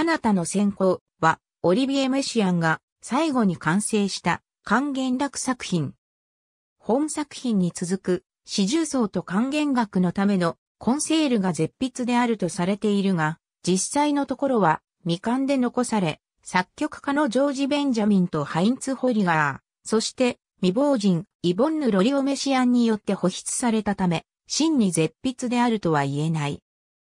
花田の先行は、オリビエ・メシアンが最後に完成した還元楽作品。本作品に続く、四重奏と還元楽のためのコンセールが絶筆であるとされているが、実際のところは未完で残され、作曲家のジョージ・ベンジャミンとハインツ・ホリガー、そして未亡人イボンヌ・ロリオメシアンによって保筆されたため、真に絶筆であるとは言えない。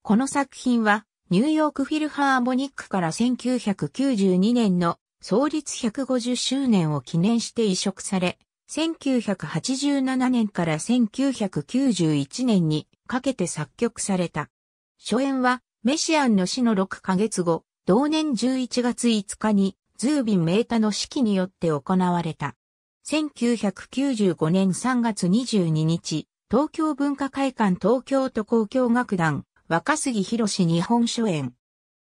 この作品はニューヨークフィルハーモニックから1992年の創立150周年を記念して移植され、1987年から1991年にかけて作曲された。初演はメシアンの死の6ヶ月後、同年11月5日にズービン・メータの指揮によって行われた。1995年3月22日、東京文化会館東京都交響楽団若杉博日本書演。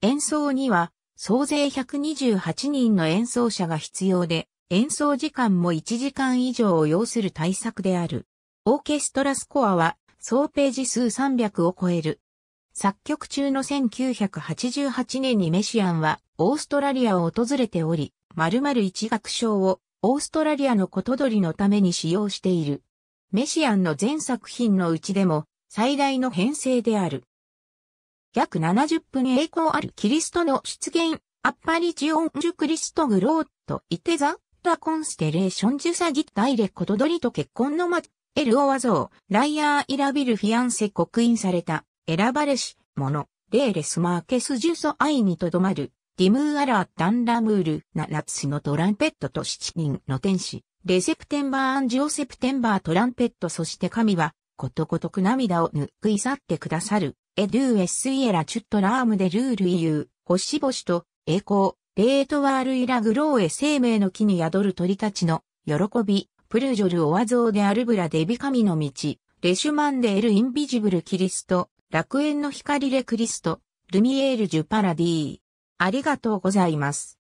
演奏には、総勢128人の演奏者が必要で、演奏時間も1時間以上を要する対策である。オーケストラスコアは、総ページ数300を超える。作曲中の1988年にメシアンは、オーストラリアを訪れており、〇〇一楽章を、オーストラリアのことどりのために使用している。メシアンの全作品のうちでも、最大の編成である。約70分栄光あるキリストの出現、アッパリジオンジュクリストグローとイてザ、ラコンステレーションジュサギダイレコトドリと結婚の末、エルオワゾー、ライアーイラビルフィアンセ刻印された、選ばれし、の、レーレスマーケスジュソアイにとどまる、ディムーアラーダンラムール、ナラプシのトランペットと七人の天使、レセプテンバーアンジオセプテンバートランペットそして神は、ことごとく涙を拭い去ってくださる。エドゥエスイエラチュットラームでルールイユー、星々と栄光、レートワールイラグローエ生命の木に宿る鳥たちの喜び、プルジョルオアゾーでアルブラデビ神の道、レシュマンデエルインビジブルキリスト、楽園の光レクリスト、ルミエールジュパラディありがとうございます。